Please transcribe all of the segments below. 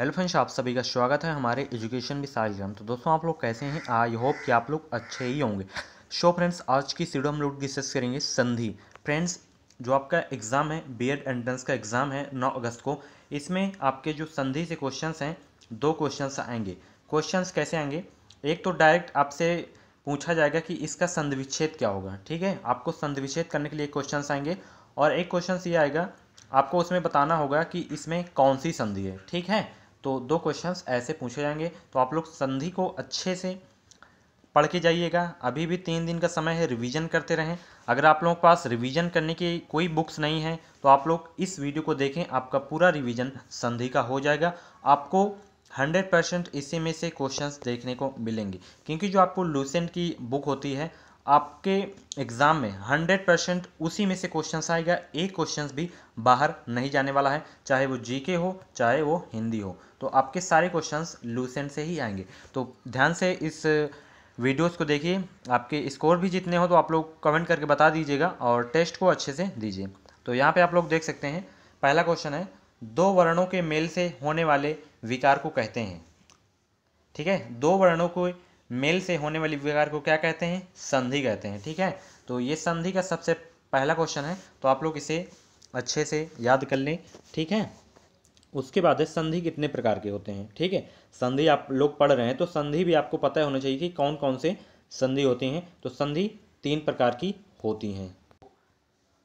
hello friends आप सभी का स्वागत है हमारे एजुकेशन भी सारिग्राम तो दोस्तों आप लोग कैसे हैं आई होप कि आप लोग अच्छे ही होंगे शो फ्रेंड्स आज की सीडो हम लोग डिस्कस करेंगे संधि फ्रेंड्स जो आपका एग्ज़ाम है बी एड एंट्रेंस का एग्ज़ाम है 9 अगस्त को इसमें आपके जो संधि से क्वेश्चन हैं दो क्वेश्चन आएंगे क्वेश्चन कैसे आएंगे एक तो डायरेक्ट आपसे पूछा जाएगा कि इसका संधि विच्छेद क्या होगा ठीक है आपको संधि विच्छेद करने के लिए क्वेश्चन आएंगे और एक क्वेश्चन ये आएगा आपको उसमें बताना होगा कि इसमें कौन सी संधि है ठीक है तो दो क्वेश्चंस ऐसे पूछे जाएंगे तो आप लोग संधि को अच्छे से पढ़ के जाइएगा अभी भी तीन दिन का समय है रिवीजन करते रहें अगर आप लोगों के पास रिवीजन करने की कोई बुक्स नहीं है तो आप लोग इस वीडियो को देखें आपका पूरा रिवीजन संधि का हो जाएगा आपको हंड्रेड परसेंट इसी में से क्वेश्चंस देखने को मिलेंगे क्योंकि जो आपको लूसेंट की बुक होती है आपके एग्ज़ाम में हंड्रेड परसेंट उसी में से क्वेश्चन आएगा एक क्वेश्चन भी बाहर नहीं जाने वाला है चाहे वो जीके हो चाहे वो हिंदी हो तो आपके सारे क्वेश्चन लूसेंट से ही आएंगे तो ध्यान से इस वीडियोस को देखिए आपके स्कोर भी जितने हो तो आप लोग कमेंट करके बता दीजिएगा और टेस्ट को अच्छे से दीजिए तो यहाँ पे आप लोग देख सकते हैं पहला क्वेश्चन है दो वर्णों के मेल से होने वाले विकार को कहते हैं ठीक है दो वर्णों को मेल से होने वाली विकार को क्या कहते हैं संधि कहते हैं ठीक है तो ये संधि का सबसे पहला क्वेश्चन है तो आप लोग इसे अच्छे से याद कर लें ठीक है उसके बाद है संधि कितने प्रकार के होते हैं ठीक है संधि आप लोग पढ़ रहे हैं तो संधि भी आपको पता होना चाहिए कि कौन कौन से संधि होती हैं तो संधि तीन प्रकार की होती हैं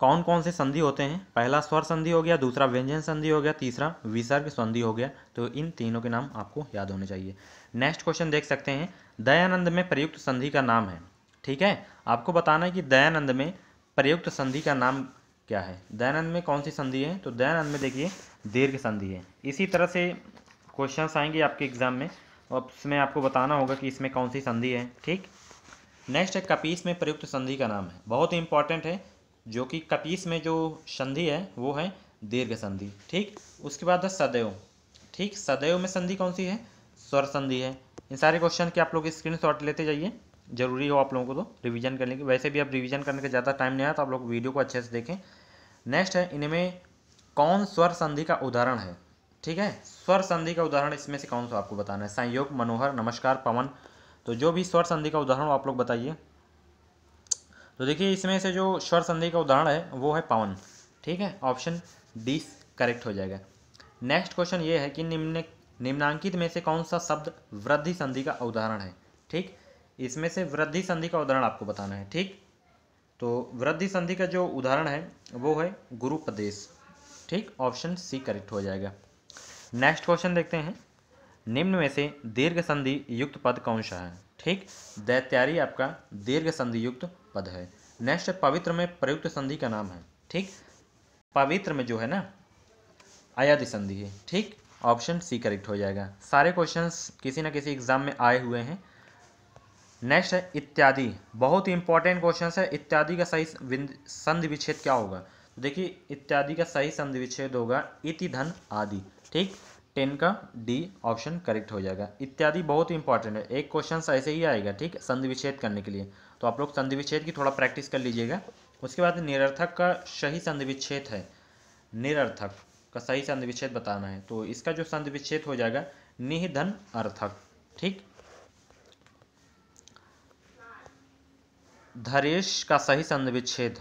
कौन कौन से संधि होते हैं पहला स्वर संधि हो गया दूसरा व्यंजन संधि हो गया तीसरा विसर्ग संधि हो गया तो इन तीनों के नाम आपको याद होने चाहिए नेक्स्ट क्वेश्चन देख सकते हैं दयानंद में प्रयुक्त संधि का नाम है ठीक है आपको बताना है कि दयानंद में प्रयुक्त संधि का नाम क्या है दयानंद में कौन सी संधि है तो दयानंद में देखिए दीर्घ संधि है इसी तरह से क्वेश्चन आएंगे आपके एग्जाम में और उसमें आपको बताना होगा कि इसमें कौन सी संधि है ठीक नेक्स्ट है कपीस में प्रयुक्त संधि का नाम है बहुत ही इंपॉर्टेंट है जो कि कपीस में जो संधि है वो है दीर्घ संधि ठीक उसके बाद है सदैव ठीक सदैव में संधि कौन सी है स्वर संधि है इन सारे क्वेश्चन के आप लोग स्क्रीन शॉट लेते जाइए जरूरी हो आप लोगों को तो रिवीजन करने के वैसे भी आप रिवीजन करने का ज़्यादा टाइम नहीं आया तो आप लोग वीडियो को अच्छे से देखें नेक्स्ट है इनमें कौन स्वर संधि का उदाहरण है ठीक है स्वर संधि का उदाहरण इसमें से कौन सा आपको बताना है संयोग मनोहर नमस्कार पवन तो जो भी स्वर संधि का उदाहरण आप लोग बताइए तो देखिए इसमें से जो स्वर संधि का उदाहरण है वो है पवन ठीक है ऑप्शन डी करेक्ट हो जाएगा नेक्स्ट क्वेश्चन ये है कि निम्न निम्नांकित में से कौन सा शब्द वृद्धि संधि का उदाहरण है ठीक इसमें से वृद्धि संधि का उदाहरण आपको बताना है ठीक तो वृद्धि संधि का जो उदाहरण है वो है गुरुपदेश ठीक ऑप्शन सी करेक्ट हो जाएगा नेक्स्ट क्वेश्चन देखते हैं निम्न में से दीर्घ संधि युक्त पद कौन सा है ठीक दैत्यारी आपका दीर्घ संधि युक्त पद है नेक्स्ट पवित्र में प्रयुक्त संधि का नाम है ठीक पवित्र में जो है ना अयाधि संधि है ठीक ऑप्शन सी करेक्ट हो जाएगा सारे क्वेश्चंस किसी ना किसी एग्जाम में आए हुए हैं नेक्स्ट है इत्यादि बहुत ही इंपॉर्टेंट क्वेश्चन है इत्यादि का सही संधि विच्छेद क्या होगा तो देखिए इत्यादि का सही संधि विच्छेद होगा इति धन आदि ठीक टेन का डी ऑप्शन करेक्ट हो जाएगा इत्यादि बहुत इंपॉर्टेंट है एक क्वेश्चन ऐसे ही आएगा ठीक संधि विच्छेद करने के लिए तो आप लोग संधि विच्छेद की थोड़ा प्रैक्टिस कर लीजिएगा उसके बाद निरर्थक का सही संधि विच्छेद है निरर्थक का सही संधि विच्छेद बताना है तो इसका जो संधि विच्छेद हो जाएगा निधन अर्थक ठीक धरेश का सही संधि विच्छेद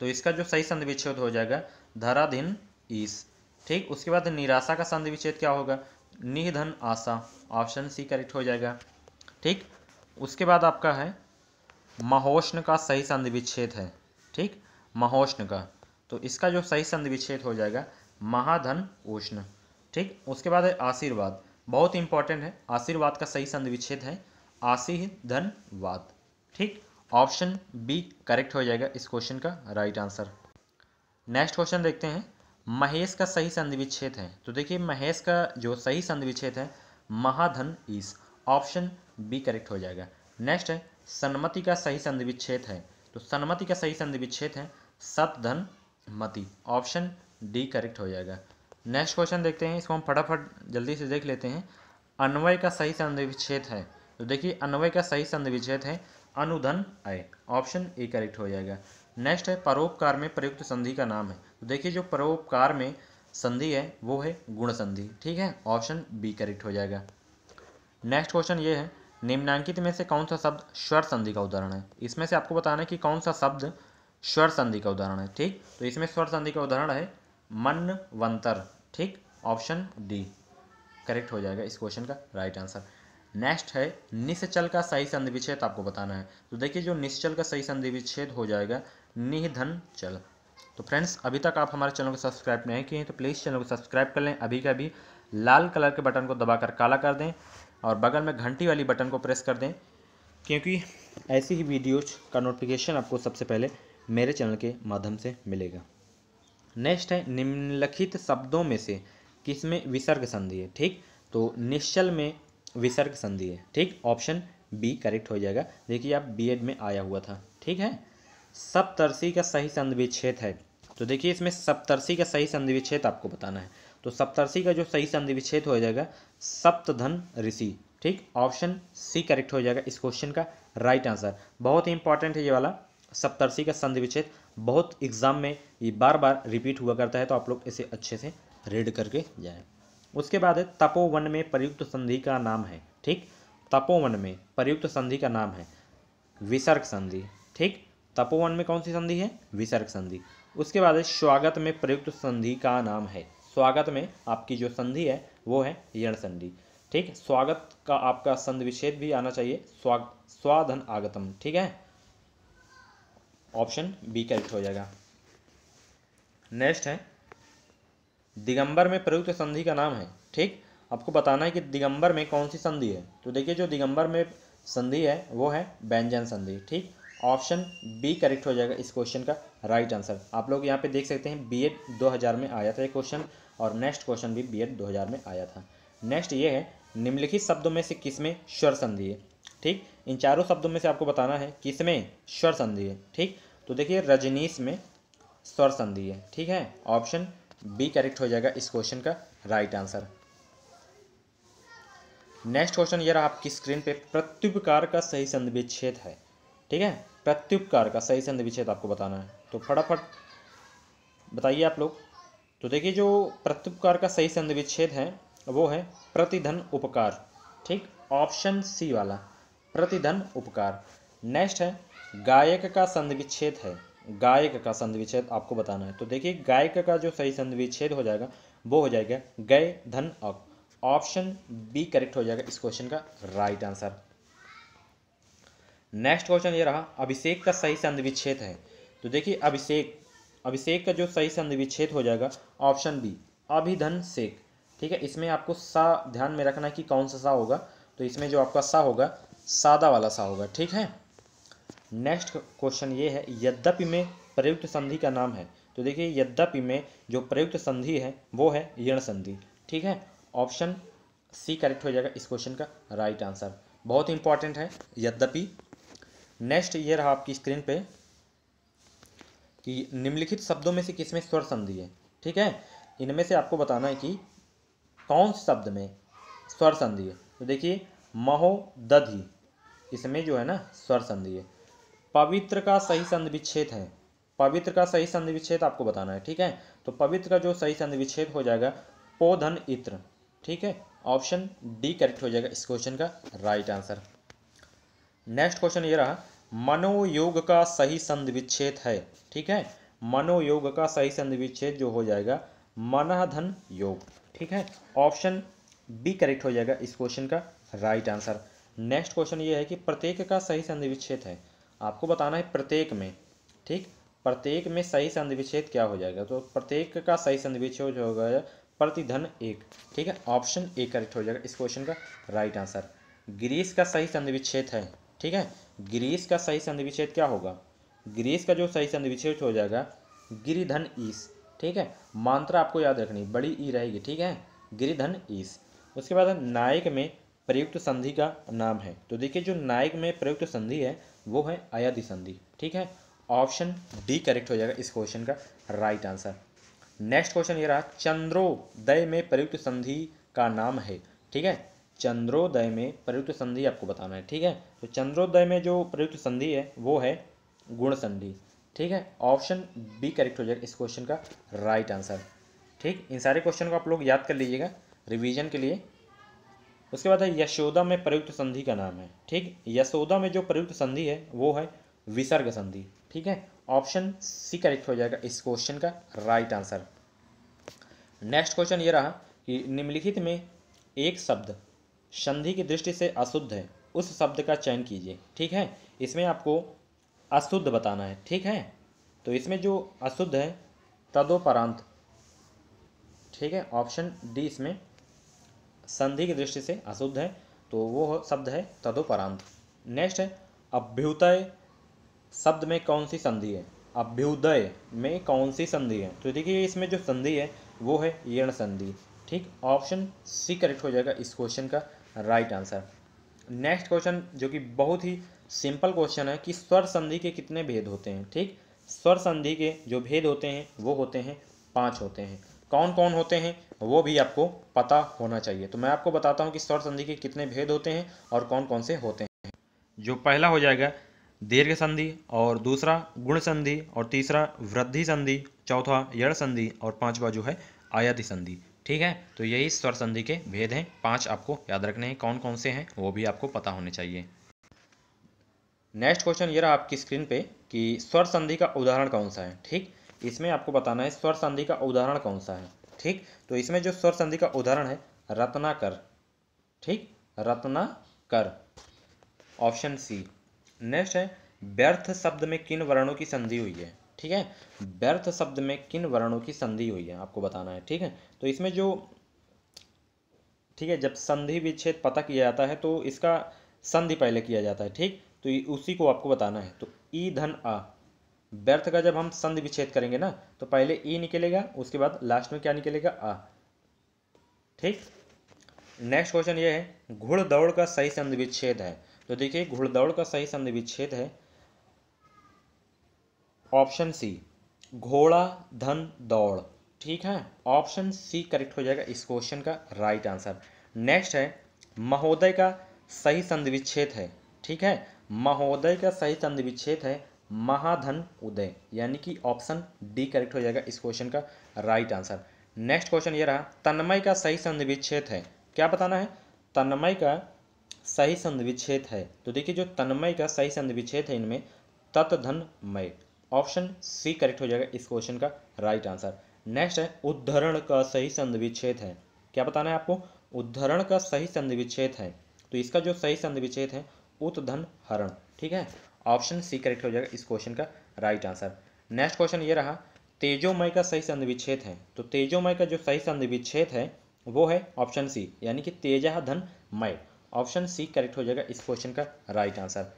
तो इसका जो सही संधि विच्छेद हो जाएगा धराधीन ईस ठीक उसके बाद निराशा का संधि विच्छेद क्या होगा निधन आशा ऑप्शन सी करेक्ट हो जाएगा ठीक उसके बाद आपका है महोष्ण का सही संधि विच्छेद है ठीक महोष्ण का तो इसका जो सही संधि विच्छेद हो जाएगा महाधन उष्ण ठीक उसके बाद है आशीर्वाद बहुत इंपॉर्टेंट है आशीर्वाद का सही संधि विच्छेद है धनवाद ठीक ऑप्शन बी करेक्ट हो जाएगा इस क्वेश्चन का राइट आंसर नेक्स्ट क्वेश्चन देखते हैं महेश का सही संधि विच्छेद है तो देखिए महेश का जो सही संधि विच्छेद है महाधन ईस ऑप्शन बी करेक्ट हो जाएगा नेक्स्ट है सन्मति का सही संधि विच्छेद है तो सन्मति का सही संधि विच्छेद है सतधन मति ऑप्शन डी करेक्ट हो जाएगा नेक्स्ट क्वेश्चन देखते हैं इसको हम फटाफट जल्दी से देख लेते हैं अन्वय का सही संधि विच्छेद है तो देखिए अन्वय का सही संधि विच्छेद है अनुधन आय ऑप्शन ए करेक्ट हो जाएगा नेक्स्ट है परोपकार में प्रयुक्त संधि का नाम है तो देखिए जो परोपकार में संधि है वो है गुण संधि ठीक है ऑप्शन बी करेक्ट हो जाएगा नेक्स्ट क्वेश्चन ये है निम्नांकित में से कौन सा शब्द स्वर संधि का उदाहरण है इसमें से आपको बताना है कि कौन सा शब्द स्वर संधि का उदाहरण है ठीक तो इसमें स्वर संधि का उदाहरण है मन वंतर ठीक ऑप्शन डी करेक्ट हो जाएगा इस क्वेश्चन का राइट आंसर नेक्स्ट है निश्चल का सही संधि विच्छेद आपको बताना है तो देखिए जो निश्चल का सही संधि विच्छेद हो जाएगा निधन चल तो फ्रेंड्स अभी तक आप हमारे चैनल को सब्सक्राइब नहीं किए हैं तो प्लीज़ चैनल को सब्सक्राइब कर लें अभी का अभी लाल कलर के बटन को दबाकर काला कर दें और बगल में घंटी वाली बटन को प्रेस कर दें क्योंकि ऐसी ही वीडियोज का नोटिफिकेशन आपको सबसे पहले मेरे चैनल के माध्यम से मिलेगा नेक्स्ट है निम्नलिखित शब्दों में से किस में विसर्ग संधि है ठीक तो निश्चल में विसर्ग संधि है ठीक ऑप्शन बी करेक्ट हो जाएगा देखिए आप बीएड में आया हुआ था ठीक है सप्तर्षि का सही संधिविच्छेद है तो देखिए इसमें सप्तर्षि का सही संधिविच्छेद आपको बताना है तो सप्तर्षि का जो सही संधिविच्छेद हो जाएगा सप्तधन ऋषि ठीक ऑप्शन सी करेक्ट हो जाएगा इस क्वेश्चन का राइट आंसर बहुत ही इंपॉर्टेंट है ये वाला सप्तर्षि का संधि विच्छेद बहुत एग्जाम में ये बार बार रिपीट हुआ करता है तो आप लोग इसे अच्छे से रीड करके जाए उसके बाद है तपोवन में प्रयुक्त संधि का नाम है ठीक तपोवन में प्रयुक्त संधि का नाम है विसर्ग संधि ठीक तपोवन में कौन सी संधि है विसर्ग संधि उसके बाद स्वागत में प्रयुक्त संधि का नाम है स्वागत में आपकी जो संधि है वो है यण संधि ठीक स्वागत का आपका संधि विच्छेद भी आना चाहिए स्वा स्वाधन आगतम ठीक है ऑप्शन बी करेक्ट हो जाएगा नेक्स्ट है दिगंबर में प्रयुक्त संधि का नाम है ठीक आपको बताना है कि दिगंबर में कौन सी संधि है तो देखिए जो दिगंबर में संधि है वो है व्यंजन संधि ठीक ऑप्शन बी करेक्ट हो जाएगा इस क्वेश्चन का राइट आंसर आप लोग यहाँ पे देख सकते हैं बी एड में आया था ये क्वेश्चन और नेक्स्ट क्वेश्चन भी बी एड में आया था नेक्स्ट ये है निम्नलिखित शब्दों में से किस में स्वर संधि है ठीक इन चारों शब्दों में से आपको बताना है किस में स्वर संधि है ठीक तो देखिए रजनीश में स्वर संधि है ठीक है ऑप्शन बी करेक्ट हो जाएगा इस क्वेश्चन का राइट आंसर नेक्स्ट क्वेश्चन यार आपकी स्क्रीन पे प्रत्युपकार का सही संधिविच्छेद है ठीक है प्रत्युपकार का सही संधि विच्छेद आपको बताना है तो फटाफट बताइए आप लोग तो देखिए जो प्रत्युपकार का सही संधि विच्छेद है वो है प्रतिधन उपकार ठीक ऑप्शन सी वाला प्रतिधन उपकार नेक्स्ट है गायक का संधि विच्छेद है गायक का संधि विच्छेद आपको बताना है तो देखिए गायक का जो सही संधि विच्छेद हो जाएगा वो हो जाएगा गय धन अप ऑप्शन बी करेक्ट हो जाएगा इस क्वेश्चन का राइट आंसर नेक्स्ट क्वेश्चन ये रहा अभिषेक का सही संधि विच्छेद है तो देखिए अभिषेक अभिषेक का जो सही संधि विच्छेद हो जाएगा ऑप्शन बी अभिधन सेक ठीक है इसमें आपको सा ध्यान में रखना है कि कौन सा सा होगा तो इसमें जो आपका सा होगा सादा वाला सा होगा ठीक है नेक्स्ट क्वेश्चन ये है यद्यपि में प्रयुक्त संधि का नाम है तो देखिए यद्यपि में जो प्रयुक्त संधि है वो है यण संधि ठीक है ऑप्शन सी करेक्ट हो जाएगा इस क्वेश्चन का राइट आंसर बहुत इंपॉर्टेंट है यद्यपि नेक्स्ट ये रहा आपकी स्क्रीन पे कि निम्नलिखित शब्दों में से किसमें स्वर संधि है ठीक है इनमें से आपको बताना है कि कौन से शब्द में स्वर संधि है तो देखिए महो दधि इसमें जो है ना स्वर संधि है पवित्र का सही संधि विच्छेद है पवित्र का सही संधि विच्छेद आपको बताना है ठीक है तो पवित्र का जो सही संधि विच्छेद हो जाएगा पोधन इत्र ठीक है ऑप्शन डी करेक्ट हो जाएगा इस क्वेश्चन का राइट आंसर नेक्स्ट क्वेश्चन ये रहा मनोयोग का सही संधि विच्छेद है ठीक है मनोयोग का सही संधि विच्छेद जो हो जाएगा धन योग ठीक है ऑप्शन बी करेक्ट हो जाएगा इस क्वेश्चन का राइट आंसर नेक्स्ट क्वेश्चन ये है कि प्रत्येक का सही संधि विच्छेद है आपको बताना है प्रत्येक में ठीक प्रत्येक में सही संधि विच्छेद क्या हो जाएगा तो प्रत्येक का सही संधि विच्छेद हो गया प्रतिधन एक ठीक है ऑप्शन ए करेक्ट हो जाएगा इस क्वेश्चन का राइट आंसर ग्रीस का सही संधि विच्छेद है ठीक है ग्रीस का सही संधि विच्छेद क्या होगा ग्रीस का जो सही संधि विच्छेद हो जाएगा गिरिधन ईस ठीक है मात्रा आपको याद रखनी बड़ी ई रहेगी ठीक है गिरिधन ईस उसके बाद नायक में प्रयुक्त संधि का नाम है तो देखिए जो नायक में प्रयुक्त संधि है वो है अयाधि संधि ठीक है ऑप्शन डी करेक्ट हो जाएगा इस क्वेश्चन का राइट आंसर नेक्स्ट क्वेश्चन ये रहा चंद्रोदय में प्रयुक्त संधि का नाम है ठीक है चंद्रोदय में प्रयुक्त संधि आपको बताना है ठीक है तो चंद्रोदय में जो प्रयुक्त संधि है वो है गुण संधि ठीक है ऑप्शन बी करेक्ट हो जाएगा इस क्वेश्चन का राइट आंसर ठीक इन सारे क्वेश्चन को आप लोग याद कर लीजिएगा रिवीजन के लिए उसके बाद है यशोदा में प्रयुक्त संधि का नाम है ठीक यशोदा में जो प्रयुक्त संधि है वो है विसर्ग संधि ठीक है ऑप्शन सी करेक्ट हो जाएगा इस क्वेश्चन का राइट आंसर नेक्स्ट क्वेश्चन ये रहा कि निम्नलिखित में एक शब्द संधि की दृष्टि से अशुद्ध है उस शब्द का चयन कीजिए ठीक है इसमें आपको अशुद्ध बताना है ठीक है तो इसमें जो अशुद्ध है तदोपरांत ठीक है ऑप्शन डी इसमें संधि की दृष्टि से अशुद्ध है तो वो शब्द है तदोपरांत नेक्स्ट है अभ्युदय शब्द में कौन सी संधि है अभ्युदय में कौन सी संधि है तो देखिए इसमें जो संधि है वो है यण संधि ठीक ऑप्शन सी करेक्ट हो जाएगा इस क्वेश्चन का राइट आंसर नेक्स्ट क्वेश्चन जो कि बहुत ही सिंपल क्वेश्चन है कि स्वर संधि के कितने भेद होते हैं ठीक स्वर संधि के जो भेद होते हैं वो होते हैं पाँच होते हैं कौन कौन होते हैं वो भी आपको पता होना चाहिए तो मैं आपको बताता हूँ कि स्वर संधि के कितने भेद होते हैं और कौन कौन से होते हैं जो पहला हो जाएगा दीर्घ संधि और दूसरा गुण संधि और तीसरा वृद्धि संधि चौथा यड़ संधि और पांचवा जो है आयाति संधि ठीक है तो यही स्वर संधि के भेद हैं पांच आपको याद रखने हैं कौन कौन से हैं वो भी आपको पता होने चाहिए नेक्स्ट क्वेश्चन ये रहा आपकी स्क्रीन पे कि स्वर संधि का उदाहरण कौन सा है ठीक इसमें आपको बताना है स्वर संधि का उदाहरण कौन सा है ठीक तो इसमें जो स्वर संधि का उदाहरण है रत्नाकर ठीक रत्नाकर ऑप्शन सी नेक्स्ट है व्यर्थ शब्द में किन वर्णों की संधि हुई है ठीक है व्यर्थ शब्द में किन वर्णों की संधि हुई है आपको बताना है ठीक है तो इसमें जो ठीक है जब संधि विच्छेद पता किया जाता है तो इसका संधि पहले किया जाता है ठीक तो उसी को आपको बताना है तो ई धन आ व्यर्थ का जब हम संधि विच्छेद करेंगे ना तो पहले ई निकलेगा उसके बाद लास्ट में क्या निकलेगा आ ठीक नेक्स्ट क्वेश्चन ये है घुड़ दौड़ का सही संधि विच्छेद है तो देखिए घुड़ दौड़ का सही संधि विच्छेद है ऑप्शन सी घोड़ा धन दौड़ ठीक है ऑप्शन सी करेक्ट हो जाएगा इस क्वेश्चन का राइट आंसर नेक्स्ट है महोदय का सही संधि विच्छेद है ठीक है महोदय का सही संधि विच्छेद है महाधन उदय यानी कि ऑप्शन डी करेक्ट हो जाएगा इस क्वेश्चन का राइट आंसर नेक्स्ट क्वेश्चन ये रहा तन्मय का सही संधि विच्छेद है क्या बताना है तन्मय का सही संधि विच्छेद है तो देखिए जो तन्मय का सही संधि विच्छेद है इनमें तत्धनमय ऑप्शन सी करेक्ट हो जाएगा इस क्वेश्चन का राइट आंसर नेक्स्ट है उद्धरण का सही संधि विच्छेद है क्या बताना है आपको उद्धरण का सही संधि विच्छेद है तो इसका जो सही संधि विच्छेद है उत्धन हरण ठीक है ऑप्शन सी करेक्ट हो जाएगा इस क्वेश्चन का राइट आंसर नेक्स्ट क्वेश्चन ये रहा तेजोमय का सही संधि विच्छेद है तो तेजोमय का जो सही संधि विच्छेद है वो है ऑप्शन सी यानी कि तेजा धन मय ऑप्शन सी करेक्ट हो जाएगा इस क्वेश्चन का राइट आंसर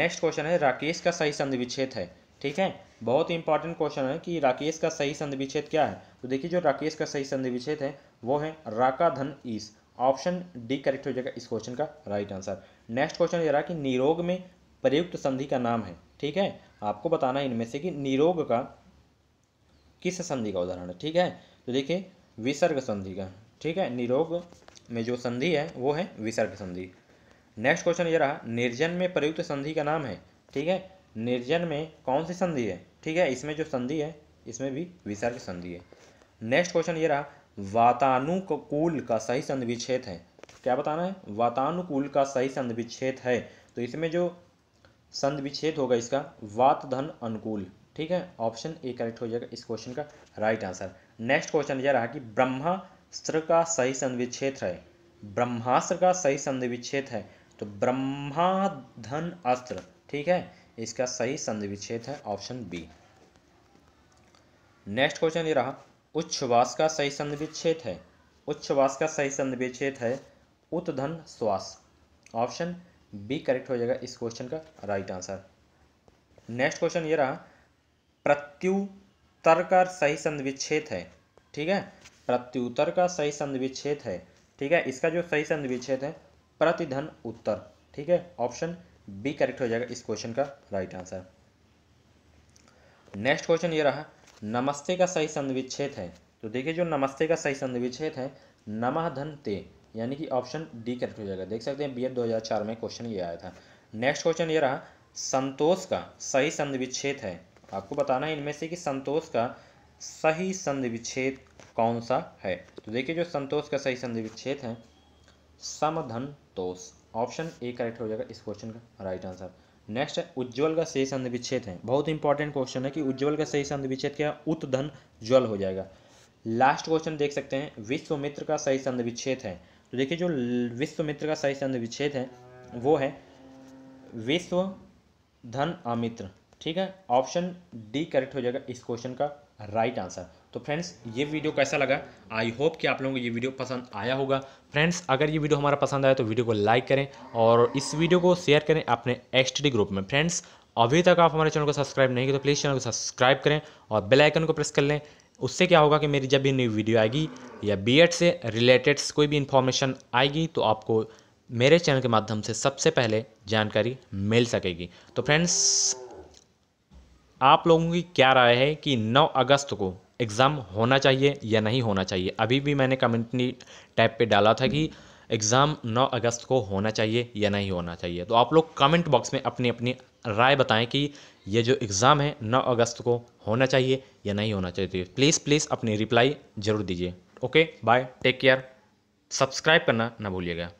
नेक्स्ट क्वेश्चन है राकेश का सही संधि विच्छेद है ठीक है बहुत ही इंपॉर्टेंट क्वेश्चन है कि राकेश का सही संधि विच्छेद क्या है तो देखिए जो राकेश का सही संधि विच्छेद है वो है राका धन ईस ऑप्शन डी करेक्ट हो जाएगा इस क्वेश्चन का राइट आंसर नेक्स्ट क्वेश्चन ये रहा कि निरोग में प्रयुक्त संधि का नाम है ठीक है आपको बताना इनमें से कि निरोग का किस संधि का उदाहरण है ठीक है तो देखिए विसर्ग संधि का ठीक है निरोग में जो संधि है वो है विसर्ग संधि नेक्स्ट क्वेश्चन ये रहा निर्जन में प्रयुक्त संधि का नाम है ठीक है निर्जन में कौन सी संधि है ठीक है इसमें जो संधि है इसमें भी विसर्ग संधि है नेक्स्ट क्वेश्चन ये रहा वातानुकूल का सही संधि विच्छेद है क्या बताना है वातानुकूल का सही संधि विच्छेद है तो इसमें जो संधि विच्छेद होगा इसका वात धन अनुकूल ठीक है ऑप्शन ए करेक्ट हो जाएगा इस क्वेश्चन का राइट आंसर नेक्स्ट क्वेश्चन यह रहा कि ब्रह्मास्त्र का सही संधि विच्छेद है ब्रह्मास्त्र का सही संधि विच्छेद है तो ब्रह्मा धन अस्त्र ठीक है इसका सही संधि विच्छेद है ऑप्शन बी नेक्स्ट क्वेश्चन ये रहा उच्छ्वास का सही संधि विच्छेद है उच्छ्वास का सही संधि विच्छेद है उत्धन श्वास ऑप्शन बी करेक्ट हो जाएगा इस क्वेश्चन का राइट आंसर नेक्स्ट क्वेश्चन ये रहा प्रत्युतर का सही संधि विच्छेद है ठीक है प्रत्युतर का सही संधि विच्छेद है ठीक है इसका जो सही संधि विच्छेद है प्रतिधन उत्तर ठीक है ऑप्शन बी करेक्ट हो जाएगा इस क्वेश्चन का राइट आंसर नेक्स्ट क्वेश्चन ये रहा नमस्ते का सही संधिविच्छेद है तो देखिए जो नमस्ते का सही संधिविच्छेद है नमः धन ते यानी कि ऑप्शन डी करेक्ट हो जाएगा देख सकते हैं बी एड दो में क्वेश्चन ये आया था नेक्स्ट क्वेश्चन ये रहा संतोष का सही संधिविच्छेद है आपको बताना है इनमें से कि संतोष का सही संधिविच्छेद कौन सा है तो देखिए जो संतोष का सही संधिविच्छेद है समधन तोष ऑप्शन ए करेक्ट हो जाएगा इस क्वेश्चन का राइट आंसर नेक्स्ट है उज्ज्वल का सही संधि विच्छेद है बहुत इंपॉर्टेंट क्वेश्चन है कि उज्ज्वल का सही संधि विच्छेद क्या उत धन ज्वल हो जाएगा लास्ट क्वेश्चन देख सकते हैं विश्वमित्र का सही संधि विच्छेद है तो देखिए जो विश्वमित्र का सही संधि विच्छेद है वो है विश्व धन अमित्र ठीक है ऑप्शन डी करेक्ट हो जाएगा इस क्वेश्चन का राइट आंसर तो फ्रेंड्स ये वीडियो कैसा लगा आई होप कि आप लोगों को ये वीडियो पसंद आया होगा फ्रेंड्स अगर ये वीडियो हमारा पसंद आया तो वीडियो को लाइक करें और इस वीडियो को शेयर करें अपने एक्स ग्रुप में फ्रेंड्स अभी तक आप हमारे चैनल को सब्सक्राइब नहीं किए तो प्लीज़ चैनल को सब्सक्राइब करें और बेल आइकन को प्रेस कर लें उससे क्या होगा कि मेरी जब भी न्यू वीडियो आएगी या एड से रिलेटेड कोई भी इन्फॉर्मेशन आएगी तो आपको मेरे चैनल के माध्यम से सबसे पहले जानकारी मिल सकेगी तो फ्रेंड्स आप लोगों की क्या राय है कि 9 अगस्त को एग्ज़ाम होना चाहिए या नहीं होना चाहिए अभी भी मैंने कमेंटनी टैब पे डाला था कि एग्ज़ाम 9 अगस्त को होना चाहिए या नहीं होना चाहिए तो आप लोग कमेंट बॉक्स में अपनी अपनी राय बताएं कि ये जो एग्ज़ाम है 9 अगस्त को होना चाहिए या नहीं होना चाहिए तो प्लीज़ प्लीज़ अपनी रिप्लाई ज़रूर दीजिए okay bye take care subscribe करना ना भूलिएगा